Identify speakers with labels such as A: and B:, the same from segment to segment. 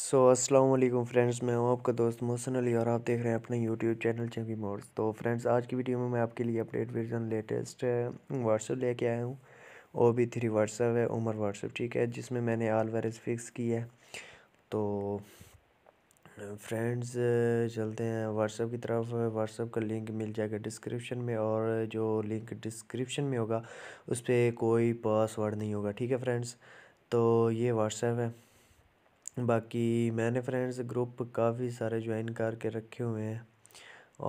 A: सो अस्सलाम वालेकुम फ्रेंड्स मैं हूं आपका दोस्त मोहसन अली और आप देख रहे हैं अपने यूट्यूब चैनल चंगी मोड्स तो फ्रेंड्स आज की वीडियो में मैं आपके लिए अपडेट वर्जन लेटेस्ट व्हाट्सअप लेके आया हूं ओ बी थ्री व्हाट्सअप है उमर व्हाट्सअप ठीक है जिसमें मैंने आल वायरस फिक्स की है तो फ्रेंड्स चलते हैं व्हाट्सअप की तरफ व्हाट्सअप का लिंक मिल जाएगा डिस्क्रिप्शन में और जो लिंक डिस्क्रिप्शन में होगा उस पर कोई पासवर्ड नहीं होगा ठीक है फ्रेंड्स तो ये व्हाट्सएप है बाकी मैंने फ्रेंड्स ग्रुप काफ़ी सारे ज्वाइन करके रखे हुए हैं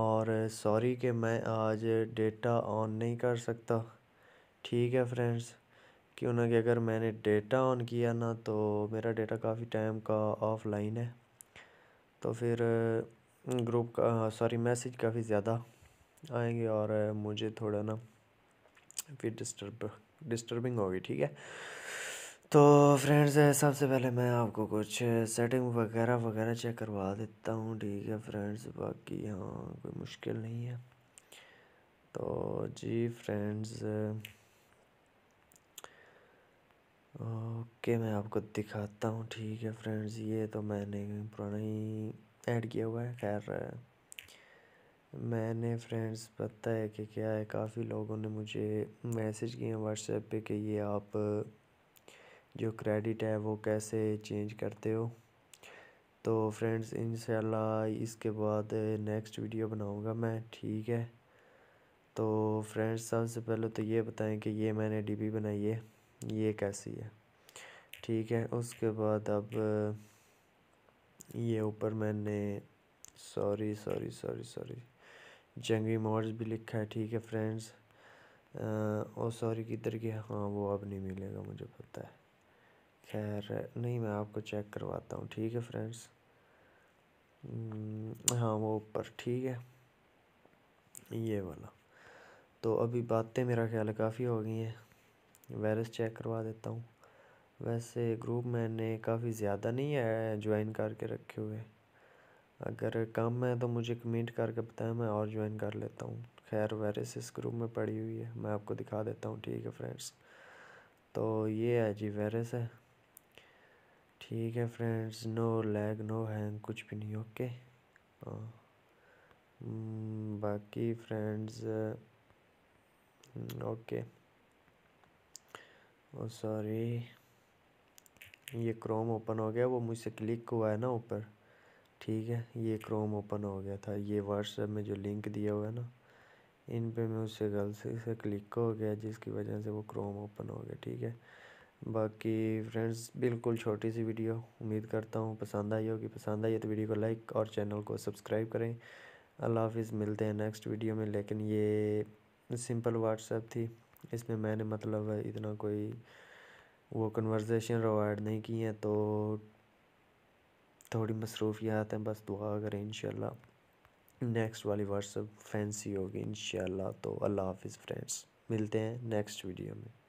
A: और सॉरी कि मैं आज डेटा ऑन नहीं कर सकता ठीक है फ्रेंड्स क्यों ना कि अगर मैंने डेटा ऑन किया ना तो मेरा डेटा काफ़ी टाइम का ऑफलाइन है तो फिर ग्रुप का सॉरी मैसेज काफ़ी ज़्यादा आएंगे और मुझे थोड़ा ना फिर डिस्टर्ब डिस्टर्बिंग होगी ठीक है तो फ्रेंड्स तो सबसे पहले मैं आपको कुछ सेटिंग वगैरह वगैरह चेक करवा देता हूँ ठीक है फ्रेंड्स बाकी हाँ कोई मुश्किल नहीं है तो जी फ्रेंड्स ओके मैं आपको दिखाता हूँ ठीक है फ्रेंड्स ये तो मैंने पुराना ही ऐड किया हुआ है खैर मैंने फ्रेंड्स पता है कि क्या है काफ़ी लोगों ने मुझे मैसेज किए हैं व्हाट्सएप पे कि ये आप जो क्रेडिट है वो कैसे चेंज करते हो तो फ्रेंड्स इन इसके बाद नेक्स्ट वीडियो बनाऊंगा मैं ठीक है तो फ्रेंड्स सबसे पहले तो ये बताएं कि ये मैंने डीपी बनाई है ये कैसी है ठीक है उसके बाद अब ये ऊपर मैंने sorry sorry sorry sorry Jangi mods भी लिखा है ठीक है फ्रेंड्स और सॉरी किधर गया हाँ वो अब नहीं मिलेगा मुझे पता है खैर नहीं मैं आपको चेक करवाता हूँ ठीक है फ्रेंड्स हम्म, हाँ वो ऊपर ठीक है ये वाला तो अभी बातें मेरा ख्याल काफ़ी हो गई हैं वायरस चेक करवा देता हूँ वैसे ग्रुप मैंने काफ़ी ज़्यादा नहीं है ज्वाइन करके रखे हुए अगर कम है तो मुझे कमेंट करके बताएं मैं और ज्वाइन कर लेता हूँ खैर वायरस इस ग्रुप में पड़ी हुई है मैं आपको दिखा देता हूँ ठीक है फ्रेंड्स तो ये है जी वायरस है ठीक है friends no lag no hang कुछ भी नहीं ओके हाँ। हम्म, बाकी फ्रेंड्स ओके ओ सॉरी ये क्रोम ओपन हो गया वो मुझसे क्लिक हुआ है ना ऊपर ठीक है ये क्रोम ओपन हो गया था ये व्हाट्सएप में जो लिंक दिया हुआ है ना इन पे मैं उससे गलती से क्लिक हो गया जिसकी वजह से वो क्रोम ओपन हो गया ठीक है बाकी फ्रेंड्स बिल्कुल छोटी सी वीडियो उम्मीद करता हूँ पसंद आई होगी पसंद आई है तो वीडियो को लाइक और चैनल को सब्सक्राइब करें अल्लाह हाफिज़ मिलते हैं नेक्स्ट वीडियो में लेकिन ये सिंपल व्हाट्सएप थी इसमें मैंने मतलब इतना कोई वो कन्वर्जेशन प्रोवाइड नहीं की है तो थोड़ी मसरूफियात हैं बस दुआ करें इन नेक्स्ट वाली व्हाट्सअप फैंसी होगी इन तो अल्लाह हाफिज़ फ्रेंड्स मिलते हैं नेक्स्ट वीडियो में